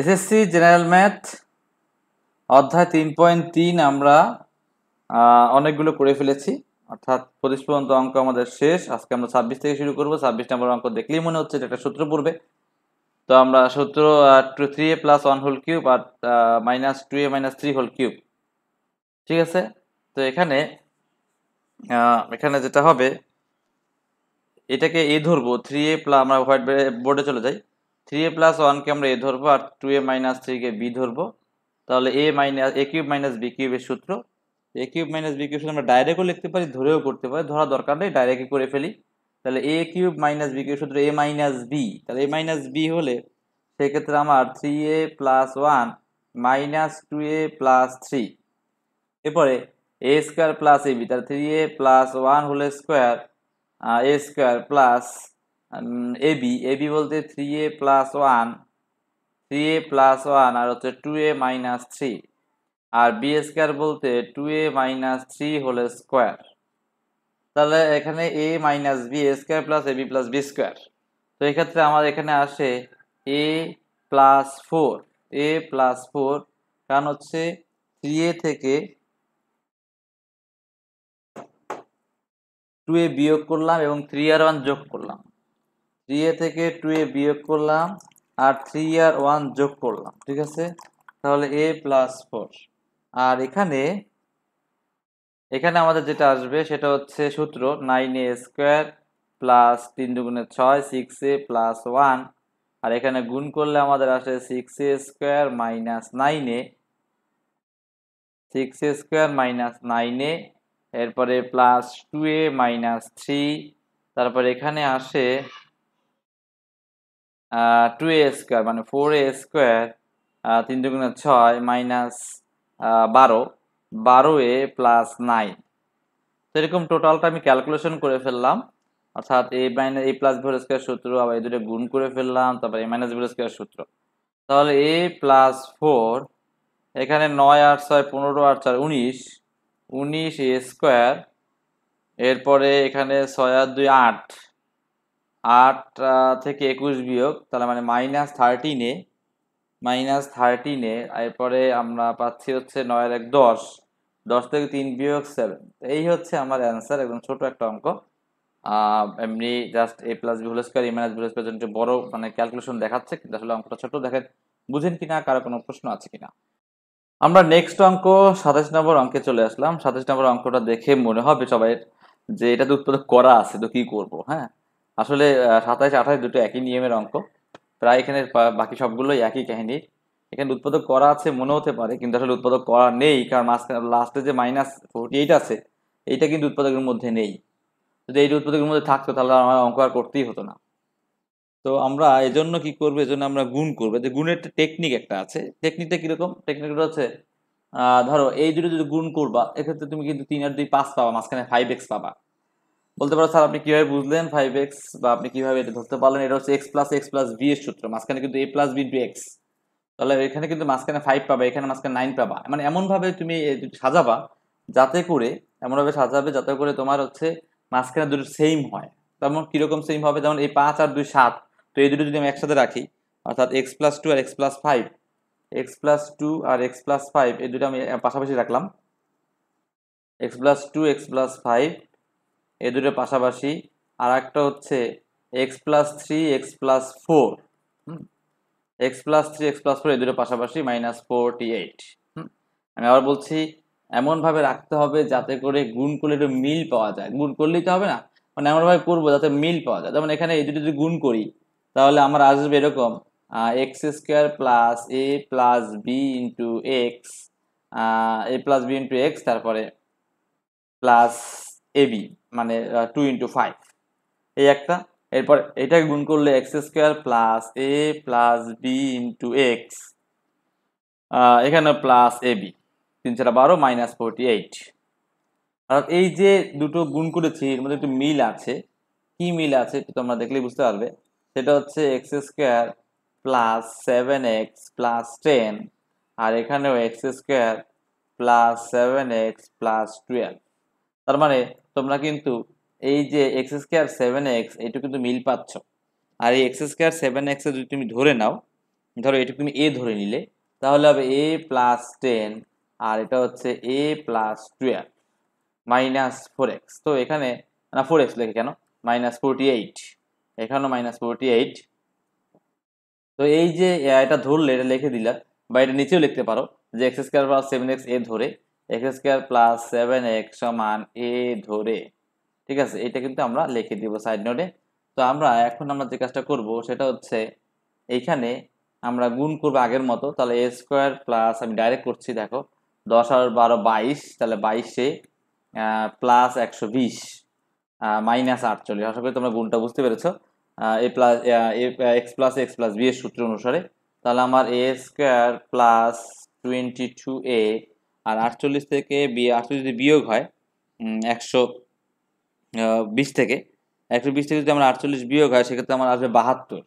SSC general math অধ্যায় তিন point তিন আমরা অনেকগুলো করে ফেলেছি অর্থাৎ পঁচিশ পর্যন্ত অঙ্ক আমাদের শেষ আজকে আমরা ছাব্বিশ থেকে শুরু করবো ছাব্বিশ নম্বর অঙ্ক দেখলেই মনে হচ্ছে এটা সূত্র পড়বে তো আমরা সূত্র two three a plus one whole cube আর মাইনাস টু এ মাইনাস থ্রি হোল কিউব ঠিক আছে তো এখানে এখানে যেটা হবে এটাকে এ ধরবো থ্রি এ প্লাস আমরা হোয়াইট বোর্ডে চলে যাই থ্রি এ প্লাস ওয়ানকে আমরা এ ধরবো আর টু এ মাইনাস থ্রিকে বি ধরবো তাহলে a minus a cube minus b কিউবের সূত্র a cube minus b cube আমরা ডাইরেক্টও লিখতে পারি ধরেও করতে পারি ধরা দরকার নেই ডাইরেক্টই করে ফেলি তাহলে a cube minus b cube সূত্র এ মাইনাস বি তাহলে এ মাইনাস বি হলে সেক্ষেত্রে আমার three a plus one minus two a plus three এরপরে a square plus a b তাহলে থ্রি এ প্লাস ওয়ান হলে square a square plus a b a b বলতে three a plus one three a plus one আর হচ্ছে two এ minus three আর b square বলতে two এ minus three whole square তাহলে এখানে a minus B a square plus a b plus b square তো এক্ষেত্রে আমার এখানে আসে a plus four a plus four কারণ হচ্ছে থ্রি এ থেকে টু এ বিয়োগ করলাম এবং থ্রি আর ওয়ান যোগ করলাম থ্রি এ থেকে টু এ বিয়োগ করলাম আর থ্রি আর ওয়ান যোগ করলাম ঠিক আছে তাহলে এ প্লাস ফোর আর এখানে এখানে আমাদের যেটা আসবে সেটা হচ্ছে সূত্র নাইন এ স্কোয়ার প্লাস তিন দুগুণে ছয় সিক্স এ প্লাস ওয়ান আর এখানে গুণ করলে আমাদের আসে six A square minus nine a six A square minus nine a এরপরে প্লাস টু এ মাইনাস থ্রি তারপর এখানে আসে টু এ স্কোয়ার মানে ফোর এ স্কোয়ার তিন দুগুণে ছয় মাইনাস বারো বারো এ প্লাস নাইন তো এরকম টোটালটা আমি ক্যালকুলেশন করে ফেললাম অর্থাৎ এ মাইনাস এ প্লাস ভোর স্কোয়ার সূত্র আবার এই দুটো গুণ করে ফেললাম তারপর এ মাইনাস ভোর স্কোয়ার সূত্র তাহলে এ প্লাস ফোর এখানে নয় আট ছয় পনেরো আট চার উনিশ উনিশ এ স্কোয়ার এরপরে এখানে ছয় আট দুই আট আট থেকে একুশ বিয়োগ তাহলে মানে মাইনাস থার্টিনে মাইনাস থার্টিনে এরপরে আমরা পাচ্ছি হচ্ছে নয়ের এক দশ দশ থেকে তিন বিয়োগ সেভেন এই হচ্ছে আমার অ্যান্সার একদম ছোট একটা অঙ্ক এমনি just a plus b whole square a minus b whole square বড় মানে ক্যালকুলেশন দেখাচ্ছে কিন্তু আসলে অঙ্কটা ছোট দেখেন বুঝেন কিনা কারো কোনো প্রশ্ন আছে কিনা আমরা নেক্সট অঙ্ক সাতাশ নম্বর অঙ্কে চলে আসলাম সাতাশ নম্বর অঙ্কটা দেখে মনে হবে সবাই যে এটা তো উৎপাদন করা আছে তো কি করব হ্যাঁ আসলে সাতাইশ আঠাশ দুটো একই নিয়মের অঙ্ক প্রায় এখানে বাকি সবগুলোই একই কাহিনি এখানে উৎপাদক করা আছে মনে হতে পারে কিন্তু আসলে উৎপাদক করা নেই কারণ মাঝখানে লাস্টে যে মাইনাস ফোরটি এইট আছে এইটা কিন্তু উৎপাদকের মধ্যে নেই যদি এইটা উৎপাদকের মধ্যে থাকতো তাহলে আমার অঙ্ক আর করতেই হতো না তো আমরা এজন্য কি করবো এজন্য আমরা গুণ করবো যে গুণের টেকনিক একটা আছে টেকনিকটা কীরকম টেকনিকটা হচ্ছে ধরো এই দুটো যদি গুণ করবা এক্ষেত্রে তুমি কিন্তু তিন আর দুই পাঁচ পাবা মাঝখানে ফাইভ এক্স পাবা বলতে পারো স্যার আপনি কিভাবে বুঝলেন ফাইভ এক্স বা আপনি কিভাবে এটা ধরতে পারলেন এটা হচ্ছে x plus x plus B এর সূত্র মাঝখানে কিন্তু a plus b two x তাহলে এখানে কিন্তু মাঝখানে ফাইভ পাবা এখানে মাঝখানে নাইন পাবা মানে এমনভাবে তুমি সাজাবা যাতে করে এমনভাবে সাজাবে যাতে করে তোমার হচ্ছে মাঝখানে দুটো সেম হয় তেমন কীরকম সেম হবে যেমন এই পাঁচ আর দুই সাত তো এই দুটো যদি আমি একসাথে রাখি অর্থাৎ এক্স প্লাস টু আর x plus five x plus two আর এক্স প্লাস ফাইভ এই দুটো আমি পাশাপাশি রাখলাম x plus two x plus five এ দুটো পাশাপাশি আর একটা হচ্ছে x plus three x plus four x plus three x plus four এই দুটো পাশাপাশি মাইনাস ফোরটি এইট আমি আবার বলছি এমনভাবে রাখতে হবে যাতে করে গুণ করলে একটু মিল পাওয়া যায় গুণ করলেই তো হবে না মানে এমনভাবে করবো যাতে মিল পাওয়া যায় যেমন এখানে এই দুটো যদি গুণ করি তাহলে আমার আসবে এরকম x square plus a plus b into x a plus b into x তারপরে প্লাস এ বি মানে টু ইন্টু ফাইভ এই একটা এরপর এটাকে গুণ করলে x square plus a plus b into x এখানে প্লাস এ বি তিন ছাড়া বারো মাইনাস ফোরটি এইট অর্থাৎ এই যে দুটো গুণ করেছি এর মধ্যে একটু মিল আছে কি মিল আছে তোমরা দেখলেই বুঝতে পারবে সেটা হচ্ছে x square plus seven x plus ten আর এখানেও x square plus seven x plus twelve তার মানে তোমরা কিন্তু এই যে এক্স স্কোয়ার সেভেন এক্স এটা কিন্তু মিল পাচ্ছ আর এই এক্স স্কোয়ার সেভেন এক্সে যদি তুমি ধরে নাও ধরো এটা তুমি এ ধরে নিলে তাহলে হবে এ প্লাস টেন আর এটা হচ্ছে এ plus twelve minus four x তো এখানে না ফোর এক্স লেখে কেন মাইনাস ফোরটি এইট এখানেও মাইনাস ফোরটি এইট তো এই যে এটা ধরলে এটা লিখে দিলা বা এটা নিচেও লিখতে পারো যে x square plus seven x a ধরে x square plus seven x সমান এ ধরে ঠিক আছে এটা কিন্তু আমরা লিখে দিব সাইড নোটে তো আমরা এখন আমরা যে কাজটা করব সেটা হচ্ছে এইখানে আমরা গুণ করবো আগের মতো তাহলে এ স্কোয়ার প্লাস আমি ডাইরেক্ট করছি দেখো দশ আর বারো বাইশ তাহলে বাইশে প্লাস একশো বিশ মাইনাস আটচল্লিশ আশা করি তোমরা গুণটা বুঝতে পেরেছো a plus x plus x plus B এর সূত্র অনুসারে তাহলে আমার a square plus twenty two a আর আটচল্লিশ থেকে আটচল্লিশ যদি বিয়োগ হয় একশো বিশ থেকে একশো বিশ থেকে যদি আমার আটচল্লিশ বিয়োগ হয় সেক্ষেত্রে আমার আসবে বাহাত্তর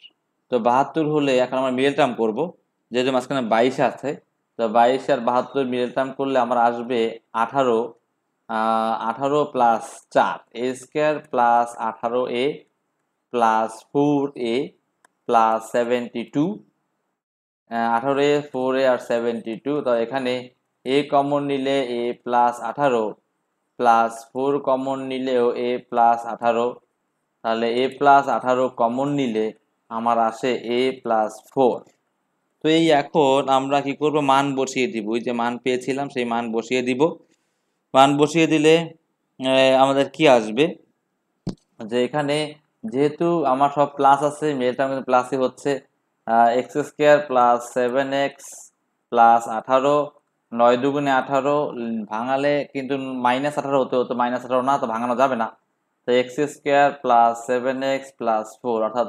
তো বাহাত্তর হলে এখন আমরা মিডল টার্ম করবো যেহেতু মাঝখানে বাইশ আছে তো বাইশ আর বাহাত্তর মিডল টার্ম করলে আমার আসবে আঠারো আঠারো প্লাস চার এ স্কোয়ার প্লাস আঠারো a plus four a plus seventy two আঠারো এ ফোর এ আর সেভেন্টি টু তো এখানে এ কমন নিলে এ প্লাস আঠারো প্লাস ফোর কমন নিলেও এ প্লাস আঠারো তাহলে এ প্লাস আঠারো কমন নিলে আমার আসে এ প্লাস ফোর তো এই এখন আমরা কি করব মান বসিয়ে দিব ওই যে মান পেয়েছিলাম সেই মান বসিয়ে দিব মান বসিয়ে দিলে আমাদের কি আসবে যে এখানে যেহেতু আমার সব প্লাস আছে মেয়েটা প্লাসই হচ্ছে x square plus seven x plus আঠারো নয় দুগুণে আঠারো ভাঙালে কিন্তু মাইনাস আঠারো হতে হতো মাইনাস আঠারো না তো ভাঙানো যাবে না তো x square plus seven x plus four অর্থাৎ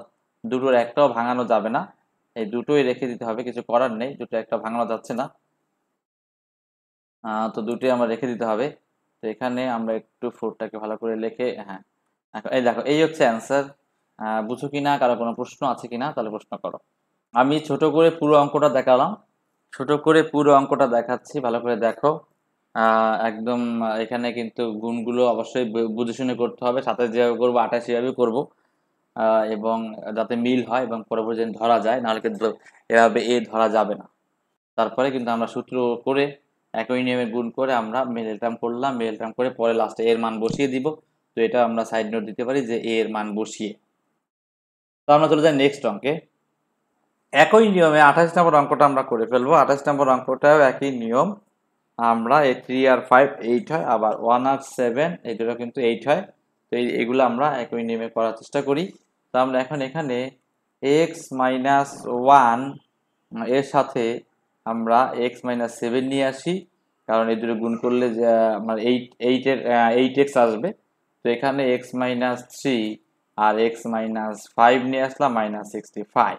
দুটোর একটাও ভাঙানো যাবে না এই দুটোই রেখে দিতে হবে কিছু করার নেই দুটো একটা ভাঙানো যাচ্ছে না তো দুটোই আমরা রেখে দিতে হবে তো এখানে আমরা একটু ফোরটাকে ভালো করে লেখে হ্যাঁ এই দেখো এই হচ্ছে অ্যান্সার বুঝো কি না কারো কোনো প্রশ্ন আছে কি না তাহলে প্রশ্ন করো আমি ছোট করে পুরো অঙ্কটা দেখালাম ছোট করে পুরো অঙ্কটা দেখাচ্ছি ভালো করে দেখো একদম এখানে কিন্তু গুণগুলো অবশ্যই বুঝে শুনে করতে হবে সাথে যেভাবে করবো আঠাশ সেভাবে করবো এবং যাতে মিল হয় এবং পরবর্তী ধরা যায় নাহলে কিন্তু এভাবে এ ধরা যাবে না তারপরে কিন্তু আমরা সূত্র করে একই নিয়মে গুণ করে আমরা মেল টার্ম করলাম মেল টার্ম করে পরে লাস্টে এর মান বসিয়ে দিব তো এটা আমরা সাইড নোট দিতে পারি যে এর মান বসিয়ে তো আমরা চলে যাই নেক্সট অঙ্কে একই নিয়মে আঠাশ নম্বর অঙ্কটা আমরা করে ফেলবো আঠাশ নম্বর অঙ্কটাও একই নিয়ম আমরা এই থ্রি আর ফাইভ এইট হয় আবার ওয়ান আর সেভেন এই দুটো কিন্তু এইট হয় তো এগুলো আমরা একই নিয়মে করার চেষ্টা করি তো আমরা এখন এখানে এক্স মাইনাস ওয়ান এর সাথে আমরা এক্স মাইনাস সেভেন নিয়ে আসি কারণ এই দুটো গুণ করলে যে আমার এইট এইটের এইট এক্স আসবে তো এখানে এক্স মাইনাস থ্রি আর এক্স মাইনাস ফাইভ নিয়ে আসলাম মাইনাস সিক্সটি ফাইভ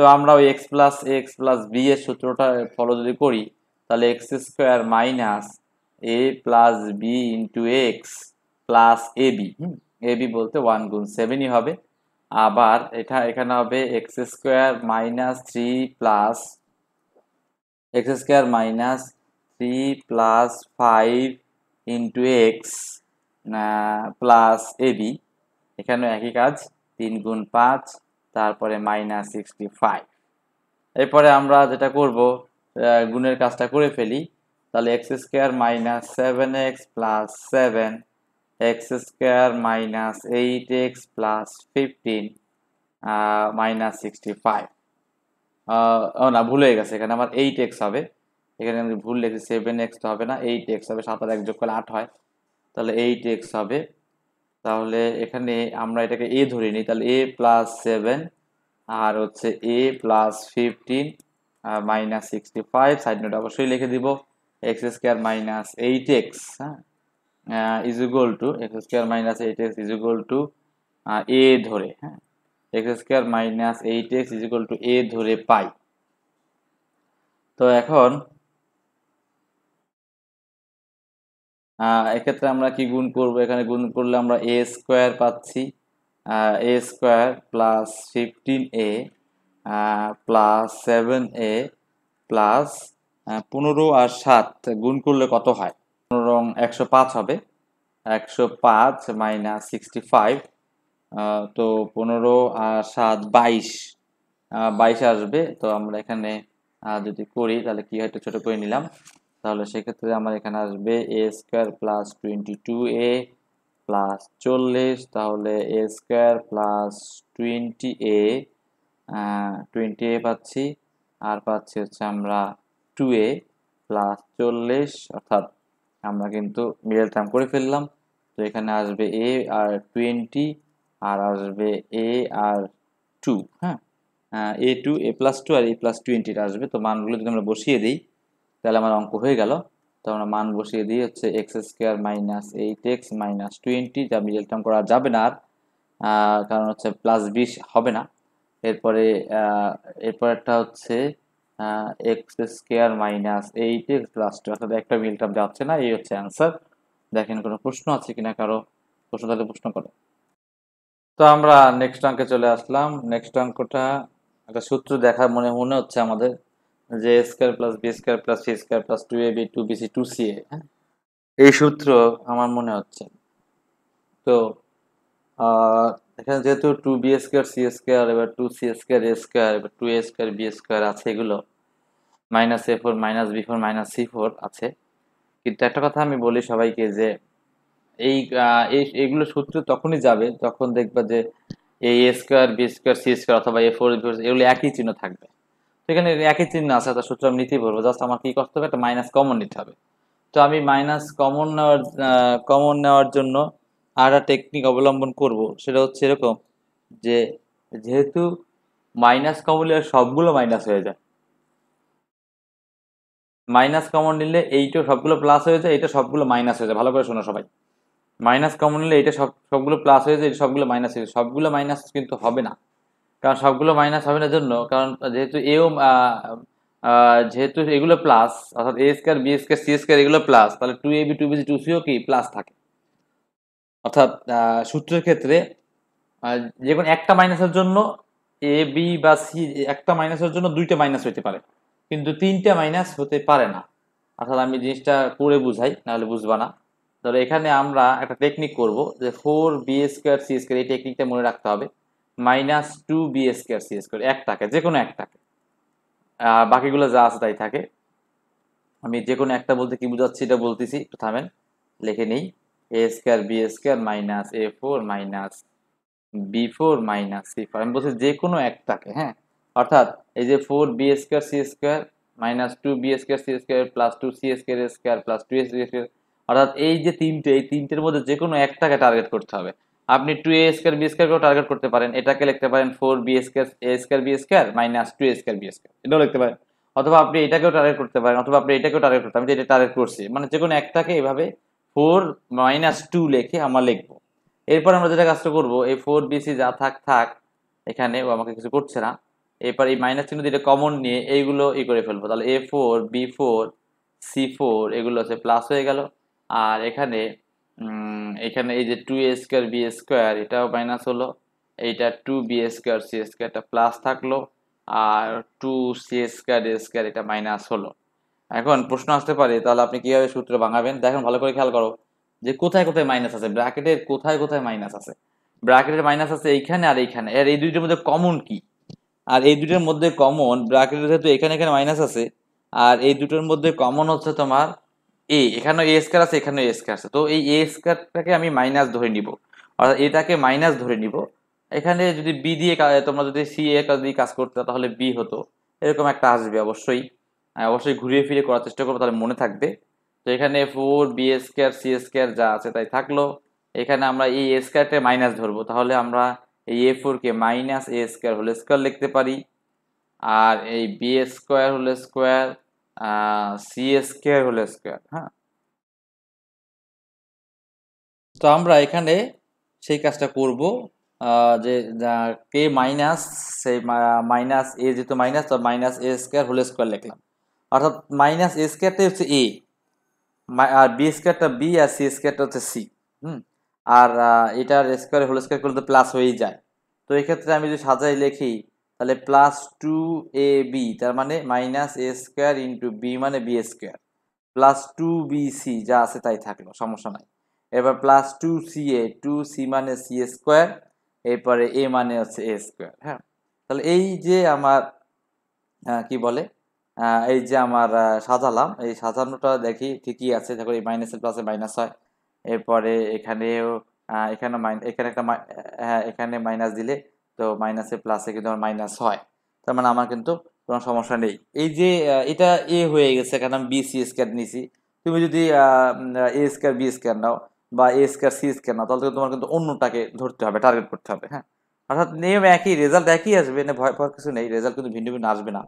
তো আমরা ওই x plus x plus B এর সূত্রটা ফলো যদি করি তাহলে x square minus a plus b into x plus a b hmm a b বলতে ওয়ান গুণ সেভেনই হবে আবার এটা এখানে হবে x square minus three plus x square minus three plus five into x plus a b এখানেও একই কাজ তিন গুণ পাঁচ তারপরে মাইনাস সিক্সটি ফাইভ এরপরে আমরা যেটা করব গুণের কাজটা করে ফেলি তাহলে x square minus seven x plus seven x square minus eight x plus fifteen minus sixty five ও না ভুল হয়ে গেছে এখানে আমার এইট এক্স হবে এখানে আমি ভুল লিখেছি সেভেন এক্স তো হবে না এইট এক্স হবে সাত আর এক যোগ করলে আট হয় তাহলে এইট এক্স হবে তাহলে এখানে আমরা এটাকে এ ধরে নিই তাহলে এ প্লাস সেভেন আর হচ্ছে এ plus fifteen minus sixty five side note অবশ্যই লিখে দিব x square minus eight x হ্যাঁ is equal to x square minus eight x is equal to a ধরে হ্যাঁ x square minus eight x is equal to a ধরে পাই তো এখন এক্ষেত্রে আমরা কি গুণ করব এখানে গুণ করলে আমরা এ স্কোয়ার পাচ্ছি a square plus fifteen a plus seven A plus পনেরো আর সাত গুণ করলে কত হয় পনেরো একশো পাঁচ হবে একশো পাঁচ মাইনাস সিক্সটি ফাইভ তো পনেরো আর সাত বাইশ বাইশ আসবে তো আমরা এখানে যদি করি তাহলে কি হয়তো ছোট করে নিলাম তাহলে সেক্ষেত্রে আমার এখানে আসবে a square plus twenty two a plus চল্লিশ তাহলে a square plus twenty a twenty a পাচ্ছি আর পাচ্ছি হচ্ছে আমরা টু এ প্লাস চল্লিশ অর্থাৎ আমরা কিন্তু মিডল টার্ম করে ফেললাম তো এখানে আসবে এ আর টোয়েন্টি আর আসবে এ আর টু হ্যাঁ a two a plus two আর এ প্লাস টোয়েন্টিটা আসবে তো মানগুলো যদি আমরা বসিয়ে দিই তাহলে আমার অঙ্ক হয়ে গেল তো আমরা মান বসিয়ে দিয়ে হচ্ছে x square minus eight x minus twenty যা মিডল টার্ম করা যাবে না আর কারণ হচ্ছে প্লাস বিশ হবে না এরপরে এরপরটা হচ্ছে x square minus eight x plus two অর্থাৎ একটা মিডল টার্ম যাচ্ছে না এই হচ্ছে অ্যান্সার দেখেন কোনো প্রশ্ন আছে কিনা কারো প্রশ্ন তাহলে প্রশ্ন করে তো আমরা নেক্সট অঙ্কে চলে আসলাম নেক্সট অঙ্কটা একটা সূত্র দেখা মনে মনে হচ্ছে আমাদের যে square plus b square plus c square plus two a b two b c two c a হ্যাঁ? এই সূত্র আমার মনে হচ্ছে তো এখানে যেহেতু two B square C square এবার two c square a square এবার two a square B square আছে এগুলো minus a four minus b four minus c four আছে কিন্তু একটা কথা আমি বলি সবাইকে যে এই এইগুলো সূত্র তখনই যাবে যখন দেখবা যে a square B square C square অথবা এ ফোর এগুলো একই চিহ্ন থাকবে সেখানে একই চিহ্ন আছে তার সূত্র আমি নিতেই বলবো জাস্ট আমার কি করতে হবে একটা মাইনাস কমন নিতে হবে তো আমি মাইনাস কমন নেওয়ার কমন নেওয়ার জন্য আর টেকনিক অবলম্বন করব সেটা হচ্ছে এরকম যে যেহেতু মাইনাস কমন নিলে সবগুলো মাইনাস হয়ে যায় মাইনাস কমন নিলে এইটা সবগুলো প্লাস হয়ে যায় এটা সবগুলো মাইনাস হয়ে যায় ভালো করে শোনো সবাই মাইনাস কমন নিলে এটা সব সবগুলো প্লাস হয়ে যায় এটা সবগুলো মাইনাস হয়ে যায় সবগুলো মাইনাস কিন্তু হবে না কারণ সবগুলো মাইনাস হবে না জন্য কারণ যেহেতু এও যেহেতু এগুলো প্লাস অর্থাৎ a square B square C square এগুলো প্লাস তাহলে two a b two b two সিও কি প্লাস থাকে অর্থাৎ সূত্রের ক্ষেত্রে যে কোনো একটা মাইনাসের জন্য এ বি বা সি একটা মাইনাসের জন্য দুইটা মাইনাস হতে পারে কিন্তু তিনটা মাইনাস হতে পারে না অর্থাৎ আমি জিনিসটা করে বুঝাই নাহলে বুঝবা না ধরো এখানে আমরা একটা টেকনিক করব যে four b square C square এই টেকনিকটা মনে রাখতে হবে minus two b square square C square এক থাকে যে কোনো এক থাকে বাকিগুলো যা আছে তাই থাকে আমি যে কোনো একটা বলতে কি বুঝাচ্ছি এটা বলতেছি একটু থামেন লিখে নিই a square B square minus a four minus b four minus c four আমি বলছি যে কোনো একটাকে হ্যাঁ অর্থাৎ এই যে four b square C square minus two B square C square plus two c square square plus two s square অর্থাৎ এই যে তিনটে এই তিনটের মধ্যে যে কোনো একটাকে টার্গেট করতে হবে আপনি টু এ স্কোয়ার বি স্কোয়ারকেও টার্গেট করতে পারেন এটাকে লিখতে পারেন four b square a square B square minus two a square B square এটাও লিখতে পারেন অথবা আপনি এটাকেও টার্গেট করতে পারেন অথবা আপনি এটাকেও টার্গেট করতে আমি এটা টার্গেট করছি মানে যে কোনো একটাকে এভাবে ফোর মাইনাস টু লেখে আমরা লিখবো এরপর আমরা যেটা কাজটা করবো এই ফোর বি সি যা থাক থাক এখানে ও আমাকে কিছু করছে না এরপর এই মাইনাস চিহ্ন দিয়ে কমন নিয়ে এইগুলো ই করে ফেলবো তাহলে a four b four c four এগুলো হচ্ছে প্লাস হয়ে গেল আর এখানে এখানে এই যে two a square B square এটাও মাইনাস হলো এইটা টু বি স্কোয়ার সি স্কোয়ারটা প্লাস থাকলো আর two c square a square এটা মাইনাস হলো এখন প্রশ্ন আসতে পারে তাহলে আপনি কীভাবে সূত্র ভাঙাবেন দেখেন ভালো করে খেয়াল করো যে কোথায় কোথায় মাইনাস আছে ব্র্যাকেটের কোথায় কোথায় মাইনাস আছে ব্র্যাকেটের মাইনাস আছে এইখানে আর এইখানে আর এই দুইটার মধ্যে কমন কি আর এই দুইটার মধ্যে কমন ব্র্যাকেটের যেহেতু এখানে এখানে মাইনাস আছে আর এই দুটোর মধ্যে কমন হচ্ছে তোমার এ এখানেও এ স্কোয়ার আছে এখানেও এ স্কোয়ার আছে তো এই এ স্কোয়ারটাকে আমি মাইনাস ধরে নিব অর্থাৎ এটাকে মাইনাস ধরে নিব এখানে যদি বি দিয়ে তোমরা যদি সি এ কাজ দিয়ে কাজ করতে তাহলে বি হতো এরকম একটা আসবে অবশ্যই অবশ্যই ঘুরিয়ে ফিরে করার চেষ্টা করবো তাহলে মনে থাকবে তো এখানে four b square C square যা আছে তাই থাকলো এখানে আমরা এই এ স্কোয়ারটা মাইনাস ধরবো তাহলে আমরা এই এ ফোরকে minus a square whole square লিখতে পারি আর এই b square whole square C square whole square হ্যাঁ তো আমরা এখানে সেই কাজটা করব যে কে মাইনাস সেই মাইনাস এ যেহেতু মাইনাস তো minus a square whole square লিখলাম অর্থাৎ মাইনাস এ স্কোয়ারটা হচ্ছে এ আর বি স্কোয়ারটা বি আর সি স্কোয়ারটা হচ্ছে সি হুম আর এটার স্কোয়ার হোল স্কোয়ার করলে তো প্লাস হয়েই যায় তো এক্ষেত্রে আমি যদি সাজাই লিখি তাহলে প্লাস টু এ বি তার মানে minus a square into b মানে b square plus two b c যা আছে তাই থাকলো সমস্যা নাই এবার plus two c a two c মানে সি স্কোয়ার এরপরে এ মানে হচ্ছে এ স্কোয়ার হ্যাঁ তাহলে এই যে আমার কি বলে এই যে আমার সাজালাম এই সাজানোটা দেখি ঠিকই আছে দেখো এই মাইনাসের প্লাসে মাইনাস হয় এরপরে এখানেও এখানে এখানে একটা হ্যাঁ এখানে মাইনাস দিলে তো মাইনাসে প্লাসে কিন্তু আমার মাইনাস হয় তার মানে আমার কিন্তু কোনো সমস্যা নেই এই যে এটা এ হয়ে গেছে কারণ আমি বি সি স্কোয়ার নিয়েছি তুমি যদি এ স্কোয়ার বি স্কোয়ার নাও বা এ স্কোয়ার সি স্কোয়ার নাও তাহলে তোমার কিন্তু অন্যটাকে ধরতে হবে টার্গেট করতে হবে হ্যাঁ অর্থাৎ নিয়ম একই রেজাল্ট একই আসবে না ভয় ভয় কিছু নেই রেজাল্ট কিন্তু ভিন্ন ভিন্ন আসবে না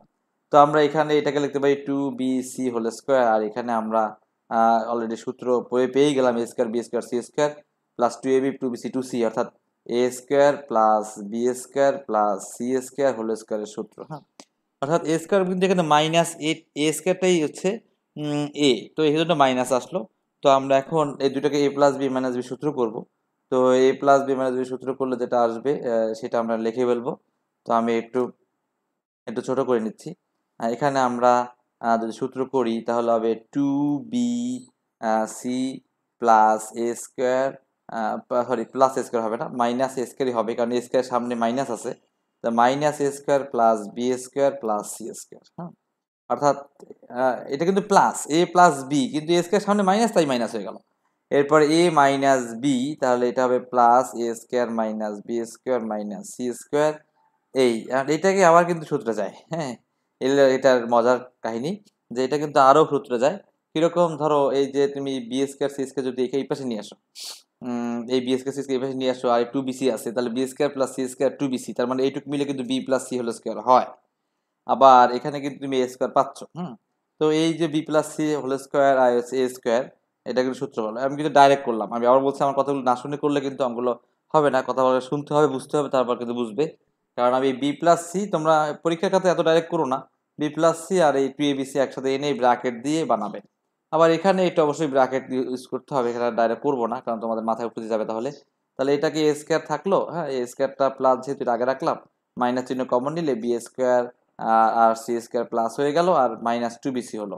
তো আমরা এখানে এটাকে লিখতে পারি two b c whole square আর এখানে আমরা অলরেডি সূত্র পেয়ে গেলাম a square B square C square plus two a b two b c two c অর্থাৎ a square plus b square plus c square whole স্কোয়ারের সূত্র হ্যাঁ অর্থাৎ এ স্কোয়ার কিন্তু এখানে মাইনাস এ এ স্কোয়ারটাই হচ্ছে এ তো এই জন্য মাইনাস আসলো তো আমরা এখন এই দুটোকে a plus B minus b সূত্র করব তো এ প্লাস বি মাইনাস বি সূত্র করলে যেটা আসবে সেটা আমরা লিখে ফেলবো তো আমি একটু একটু ছোট করে নিচ্ছি এখানে আমরা যদি সূত্র করি তাহলে হবে two b c plus a square sorry plus square হবে না মাইনাস এ স্কোয়ারই হবে কারণ এ স্কোয়ার সামনে মাইনাস আছে তো minus a square plus b square plus c square হ্যাঁ অর্থাৎ এটা কিন্তু প্লাস এ প্লাস বি কিন্তু এ স্কোয়ার সামনে মাইনাস তাই মাইনাস হয়ে গেল এরপর এ মাইনাস বি তাহলে এটা হবে plus a square minus b square minus c square এই আর এটাকে আবার কিন্তু সূত্রে যায় হ্যাঁ এটার মজার কাহিনী যে এটা কিন্তু আরও সূত্রে যায় কীরকম ধরো এই যে তুমি বি স্কোয়ার সি স্কোয়ার যদি একে এই পাশে নিয়ে আসো এই বি স্কোয়ার সি স্কোয়ার নিয়ে আসো আর টু বিসি আছে তাহলে b square plus c square two b c তার মানে এইটুকু মিলে কিন্তু বি প্লাস সি হলো স্কোয়ার হয় আবার এখানে কিন্তু তুমি এ স্কোয়ার পাচ্ছ হুম তো এই যে b plus c whole square আর এ স্কোয়ার এটা কিন্তু সূত্র বলো আমি কিন্তু ডাইরেক্ট করলাম আমি আবার বলছি আমার কথাগুলো না শুনে করলে কিন্তু আমগুলো হবে না কথা বলে শুনতে হবে বুঝতে হবে তারপর কিন্তু বুঝবে কারণ আমি বি প্লাস সি তোমরা পরীক্ষার খাতে এত ডাইরেক্ট করো না বি প্লাস সি আর এই টু এ বি সি একসাথে এনে ব্র্যাকেট দিয়ে বানাবে আবার এখানে এটা অবশ্যই ব্র্যাকেট ইউজ করতে হবে এখানে ডাইরেক্ট করবো না কারণ তোমাদের মাথায় খুঁজে যাবে তাহলে তাহলে এটা কি এ স্কোয়ার থাকলো হ্যাঁ এ স্কোয়ারটা প্লাস যেহেতু আগে রাখলাম মাইনাস চিহ্ন কমন নিলে বি স্কোয়ার আর সি স্কোয়ার প্লাস হয়ে গেল আর মাইনাস টু বিসি হলো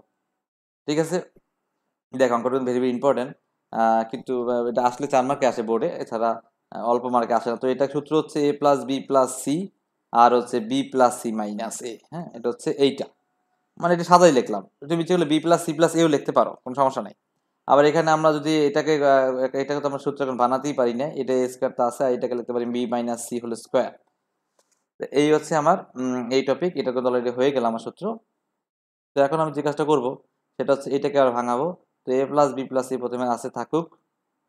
ঠিক আছে দেখ অঙ্ক ভেরি ভেরি ইম্পর্টেন্ট কিন্তু এটা আসলে চার মার্কে আসে বোর্ডে এছাড়া অল্প মার্কে আসে না তো এটা সূত্র হচ্ছে এ প্লাস বি প্লাস সি আর হচ্ছে b plus C minus a হ্যাঁ এটা হচ্ছে এইটা মানে এটা সাদাই লিখলাম তুমি ইচ্ছে করলে বি প্লাস সি প্লাস এও লিখতে পারো কোনো সমস্যা নেই আবার এখানে আমরা যদি এটাকে এটাকে তো আমরা সূত্র এখন বানাতেই পারি না এটা স্কোয়ার তো আছে এটাকে লিখতে পারি বি মাইনাস সি হলো স্কোয়ার এই হচ্ছে আমার এই টপিক এটা কিন্তু অলরেডি হয়ে গেল আমার সূত্র তো এখন আমি যে কাজটা করবো সেটা হচ্ছে এটাকে আর ভাঙাবো তো এ প্লাস বি প্লাস সি প্রথমে আছে থাকুক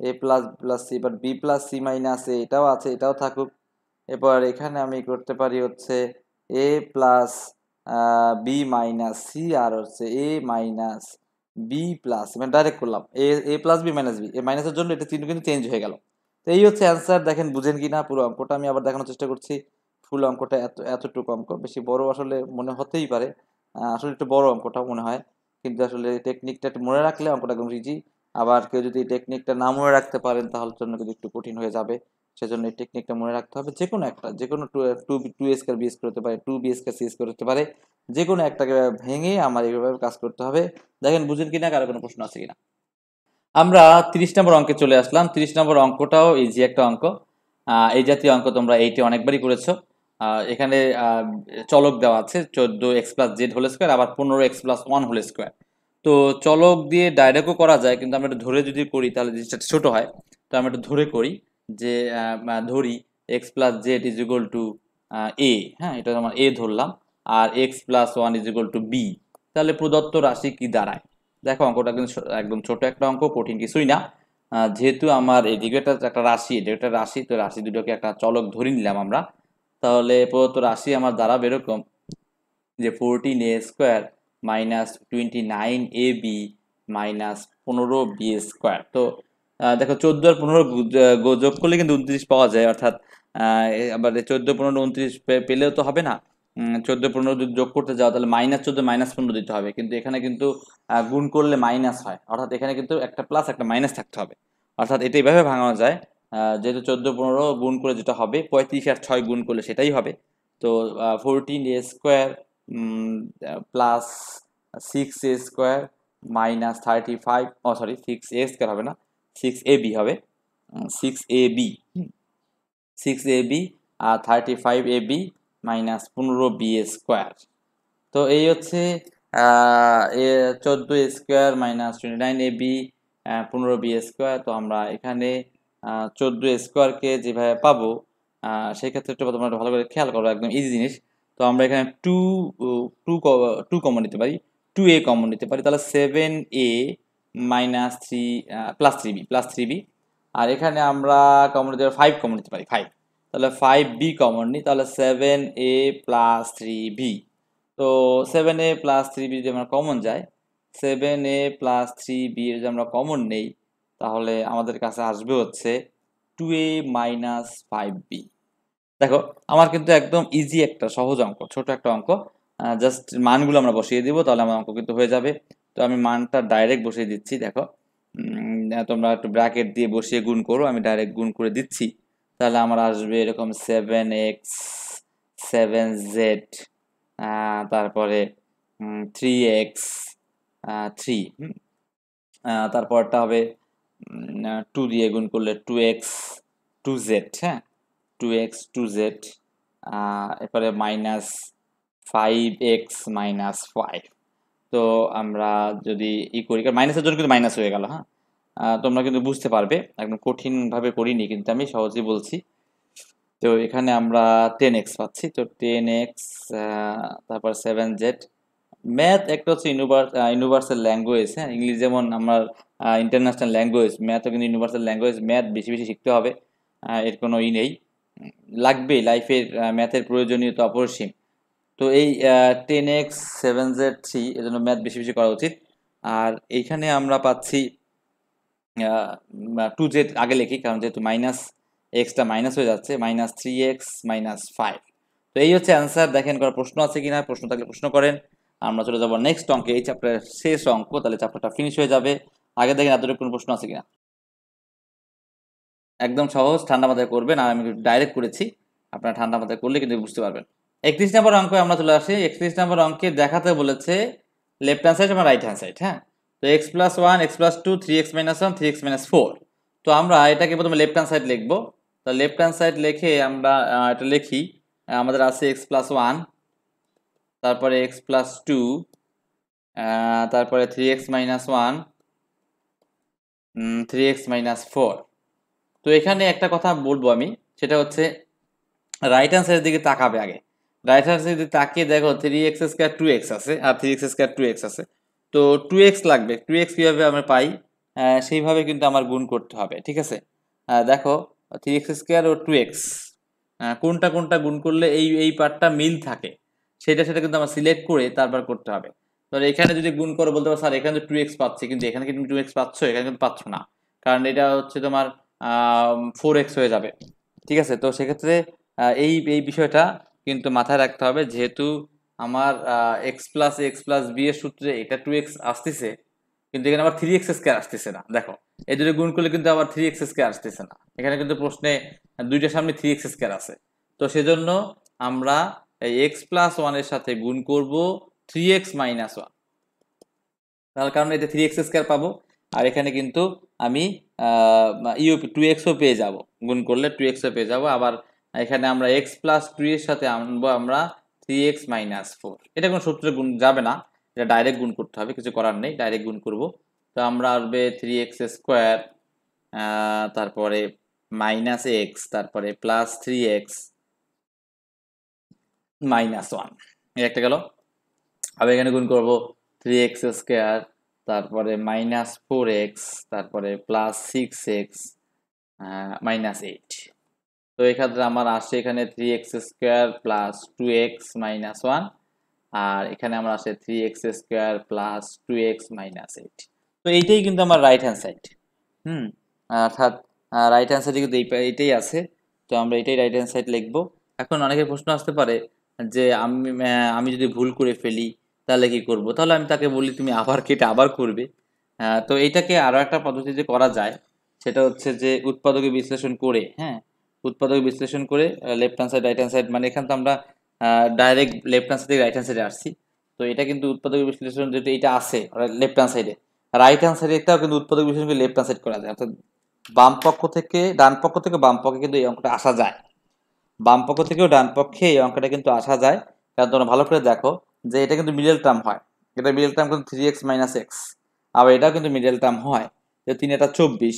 A plus plus C but B plus C minus A এটাও আছে এটাও থাকুক এবার এখানে আমি করতে পারি হচ্ছে এ প্লাস বি মাইনাস সি আর হচ্ছে এ মাইনাস বি প্লাস মানে ডাইরেক্ট করলাম A A plus B minus B A মাইনাসের জন্য এটা চিহ্ন কিন্তু চেঞ্জ হয়ে গেল তো এই হচ্ছে অ্যান্সার দেখেন বুঝেন কি না পুরো অঙ্কটা আমি আবার দেখানোর চেষ্টা করছি ফুল অঙ্কটা এত এতটুকু অঙ্ক বেশি বড় আসলে মনে হতেই পারে আসলে একটু বড় অঙ্কটা মনে হয় কিন্তু আসলে টেকনিকটা একটু মনে রাখলে অঙ্কটা একদম ইজি আবার কেউ যদি টেকনিকটা না মনে রাখতে পারেন তাহলে জন্য কিন্তু একটু কঠিন হয়ে যাবে সেজন্য এই টেকনিকটা মনে রাখতে হবে যে কোনো একটা যে কোনো two two two square B square হতে পারে two B square C square হতে পারে যে কোনো একটাকে ভেঙে আমার এইভাবে কাজ করতে হবে দেখেন বুঝেন কিনা কারো কোনো প্রশ্ন আছে কিনা আমরা তিরিশ নম্বর অঙ্কে চলে আসলাম তিরিশ নম্বর অঙ্কটাও ইজি একটা অঙ্ক এই জাতীয় অঙ্ক তোমরা এইটি অনেকবারই করেছো এখানে চলক দেওয়া আছে চোদ্দ x plus z whole square আবার পনেরো x plus one whole square তো চলক দিয়ে ডাইরেক্টও করা যায় কিন্তু আমরা এটা ধরে যদি করি তাহলে জিনিসটা ছোট হয় তো আমরা এটা ধরে করি যে ধরি x plus z is equal to A হ্যাঁ এটা আমার এ ধরলাম আর x plus one is equal to B তাহলে প্রদত্ত রাশি কি দাঁড়ায় দেখো অঙ্কটা কিন্তু একদম ছোট একটা অঙ্ক কঠিন কিছুই না যেহেতু আমার এদিকে একটা একটা রাশি এটা একটা রাশি তো রাশি দুটোকে একটা চলক ধরে নিলাম আমরা তাহলে প্রদত্ত রাশি আমার দাঁড়াবে এরকম যে fourteen A square minus twenty nine A B minus পনেরো বি স্কোয়ার তো দেখো চোদ্দ আর পনেরো যোগ করলে কিন্তু উনত্রিশ পাওয়া যায় অর্থাৎ আবার চোদ্দ পনেরো উনত্রিশ পেলেও তো হবে না চোদ্দ পনেরো যদি যোগ করতে যাও তাহলে মাইনাস চোদ্দো মাইনাস পনেরো দিতে হবে কিন্তু এখানে কিন্তু গুণ করলে মাইনাস হয় অর্থাৎ এখানে কিন্তু একটা প্লাস একটা মাইনাস থাকতে হবে অর্থাৎ এটা এইভাবে ভাঙানো যায় যেহেতু চোদ্দ পনেরো গুণ করে যেটা হবে পঁয়ত্রিশ আর ছয় গুণ করলে সেটাই হবে তো fourteen A square plus six A square minus thirty five ও সরি সিক্স এ স্কোয়ার হবে না সিক্স এ বি হবে six A B six A B আর thirty five A B minus পনেরো বি স্কোয়ার তো এই হচ্ছে চোদ্দো square minus twenty nine A B পনেরো বি স্কোয়ার তো আমরা এখানে চোদ্দো স্কোয়ারকে যেভাবে পাবো সেক্ষেত্রে একটু তোমরা ভালো করে খেয়াল করো একদম ইজি জিনিস তো আমরা এখানে টু টু টু কমন নিতে পারি টু এ কমন নিতে পারি তাহলে seven A minus three plus three B plus three B আর এখানে আমরা কমন নিতে পারি ফাইভ কমন নিতে পারি ফাইভ তাহলে ফাইভ বি কমন নিই তাহলে সেভেন এ প্লাস থ্রি বি তো সেভেন এ প্লাস থ্রি বি যদি আমরা কমন যাই সেভেন এ প্লাস থ্রি বি যদি আমরা কমন নেই তাহলে আমাদের কাছে আসবে হচ্ছে টু এ মাইনাস ফাইভ বি দেখো আমার কিন্তু একদম ইজি একটা সহজ অঙ্ক ছোট একটা অঙ্ক জাস্ট মানগুলো আমরা বসিয়ে দিব তাহলে আমার অঙ্ক কিন্তু হয়ে যাবে তো আমি মানটা ডাইরেক্ট বসিয়ে দিচ্ছি দেখো তোমরা একটু ব্র্যাকেট দিয়ে বসিয়ে গুণ করো আমি ডাইরেক্ট গুণ করে দিচ্ছি তাহলে আমার আসবে এরকম সেভেন এক্স সেভেন জেড তারপরে থ্রি এক্স থ্রি তারপরটা হবে টু দিয়ে গুণ করলে টু এক্স টু জেড হ্যাঁ টু এক্স টু জেড এরপরে minus five x minus five তো আমরা যদি ই করি কারণ মাইনাসের জন্য কিন্তু মাইনাস হয়ে গেল হ্যাঁ তোমরা কিন্তু বুঝতে পারবে একদম কঠিনভাবে করিনি কিন্তু আমি সহজেই বলছি তো এখানে আমরা টেন এক্স পাচ্ছি তো টেন এক্স তারপর সেভেন জেড ম্যাথ একটা হচ্ছে ইউনিভার্স ইউনিভার্সাল ল্যাঙ্গুয়েজ হ্যাঁ ইংলিশ যেমন আমার ইন্টারন্যাশনাল ল্যাঙ্গুয়েজ ম্যাথও কিন্তু ইউনিভার্সাল ল্যাঙ্গুয়েজ ম্যাথ বেশি বেশি শিখতে হবে এর কোনো ই নেই লাগবে লাইফের ম্যাথের প্রয়োজনীয়তা অপরিসীম তো এই ten x seven z three এর জন্য ম্যাথ বেশি বেশি করা উচিত আর এইখানে আমরা পাচ্ছি টু জেড আগে লেখি কারণ যেহেতু মাইনাস এক্সটা মাইনাস হয়ে যাচ্ছে minus three x minus five তো এই হচ্ছে অ্যান্সার দেখেন কোনো প্রশ্ন আছে কি না প্রশ্ন থাকলে প্রশ্ন করেন আমরা চলে যাবো নেক্সট অঙ্কে এই চ্যাপ্টারের শেষ অঙ্ক তাহলে চ্যাপ্টারটা ফিনিশ হয়ে যাবে আগে দেখেন এতটুকু কোনো প্রশ্ন আছে কিনা একদম সহজ ঠান্ডা মাথায় করবেন আর আমি ডাইরেক্ট করেছি আপনারা ঠান্ডা মাথায় করলে কিন্তু বুঝতে পারবেন একত্রিশ নম্বর অঙ্কে আমরা চলে আসি একত্রিশ নম্বর অঙ্কে দেখাতে বলেছে লেফট হ্যান্ড সাইড এবং রাইট হ্যান্ড সাইড হ্যাঁ তো x plus one x plus two three x minus one three x minus four তো আমরা এটাকে প্রথমে লেফট হ্যান্ড সাইড লিখবো তো লেফট হ্যান্ড সাইড লিখে আমরা এটা লিখি আমাদের আছে এক্স প্লাস ওয়ান তারপরে এক্স প্লাস টু তারপরে three x minus one three x minus four তো এখানে একটা কথা বলবো আমি সেটা হচ্ছে রাইট হ্যান্ড সাইডের দিকে তাকাবে আগে রাইট হ্যান্ড যদি তাকিয়ে দেখো three x square two x আছে আর three x square two x আছে তো টু এক্স লাগবে টু এক্স কীভাবে আমরা পাই সেইভাবে কিন্তু আমার গুণ করতে হবে ঠিক আছে দেখো থ্রি এক্স স্কোয়ার ও টু এক্স কোনটা কোনটা গুণ করলে এই এই পার্টটা মিল থাকে সেটা সেটা কিন্তু আমার সিলেক্ট করে তারপর করতে হবে তো এখানে যদি গুণ করো বলতে পারো স্যার এখানে তো টু এক্স পাচ্ছি কিন্তু এখানে কিন্তু টু এক্স পাচ্ছ এখানে কিন্তু পাচ্ছ না কারণ এটা হচ্ছে তোমার ফোর এক্স হয়ে যাবে ঠিক আছে তো সেক্ষেত্রে এই এই বিষয়টা কিন্তু মাথায় রাখতে হবে যেহেতু আমার x plus x plus B এর সূত্রে এটা টু এক্স আসতেছে কিন্তু এখানে আবার থ্রি এক্স স্কোয়ার আসতেছে না দেখো এই দুটো গুণ করলে কিন্তু আবার থ্রি এক্স স্কোয়ার আসতেছে না এখানে কিন্তু প্রশ্নে দুইটার সামনে থ্রি এক্স স্কোয়ার আছে তো সেজন্য আমরা এই এক্স প্লাস ওয়ানের সাথে গুণ করব থ্রি এক্স মাইনাস ওয়ান তার কারণে এতে থ্রি এক্স স্কোয়ার পাবো আর এখানে কিন্তু আমি ইউ টু এক্সও পেয়ে যাব গুণ করলে টু এক্সও পেয়ে যাব আবার এখানে আমরা এক্স প্লাস টু এর সাথে আনবো আমরা থ্রি এক্স মাইনাস ফোর এটা কোনো সূত্রে গুণ যাবে না এটা ডাইরেক্ট গুণ করতে হবে কিছু করার নেই ডাইরেক্ট গুণ করব তো আমরা আসবে থ্রি এক্স স্কোয়ার তারপরে মাইনাস এক্স তারপরে plus three x minus one এই একটা গেল আবার এখানে গুণ করব থ্রি এক্স স্কোয়ার তারপরে মাইনাস ফোর এক্স তারপরে plus six x minus eight তো এক্ষেত্রে আমার আসে এখানে three x square plus two x minus one আর এখানে আমার আসে three x square plus two x minus eight তো এইটাই কিন্তু আমার রাইট হ্যান্ড সাইড হুম অর্থাৎ রাইট হ্যান্ড সাইডে কিন্তু এইটাই আছে তো আমরা এটাই রাইট হ্যান্ড সাইড লিখবো এখন অনেকের প্রশ্ন আসতে পারে যে আমি আমি যদি ভুল করে ফেলি তাহলে কি করব তাহলে আমি তাকে বলি তুমি আবার কেটে আবার করবে তো এইটাকে আরও একটা পদ্ধতিতে করা যায় সেটা হচ্ছে যে উৎপাদকে বিশ্লেষণ করে হ্যাঁ উৎপাদক বিশ্লেষণ করে left hand side right hand side মানে এখান তো আমরা ডাইরেক্ট লেফট হ্যান্ড সাইডে রাইট হ্যান্ড সাইডে আসছি তো এটা কিন্তু উৎপাদক বিশ্লেষণ যেটা এটা আছে লেফট হ্যান্ড সাইডে রাইট হ্যান্ড সাইডে এটাও কিন্তু উৎপাদক বিশ্লেষণ করে লেফট হ্যান্ড সাইড করা যায় অর্থাৎ বাম পক্ষ থেকে ডান পক্ষ থেকে বাম পক্ষে কিন্তু এই অঙ্কটা আসা যায় বাম পক্ষ থেকেও ডান পক্ষে এই অঙ্কটা কিন্তু আসা যায় কারণ তোমরা ভালো করে দেখো যে এটা কিন্তু মিডল টার্ম হয় এটা মিডল টার্ম কিন্তু থ্রি এক্স মাইনাস এক্স আবার এটাও কিন্তু মিডল টার্ম হয় যে তিন এটা চব্বিশ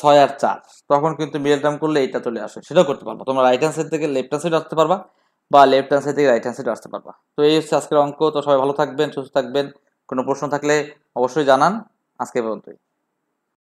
ছয় আর চার তখন কিন্তু মিডল টার্ম করলে এটা চলে আসে সেটাও করতে পারবো তোমরা রাইট হ্যান্ড সাইড থেকে লেফট হ্যান্ড সাইড আসতে পারবা বা লেফট হ্যান্ড সাইড থেকে রাইট হ্যান্ড সাইড আসতে পারবা তো এই হচ্ছে আজকের অঙ্ক তো সবাই ভালো থাকবেন সুস্থ থাকবেন কোনো প্রশ্ন থাকলে অবশ্যই জানান আজকে পর্যন্তই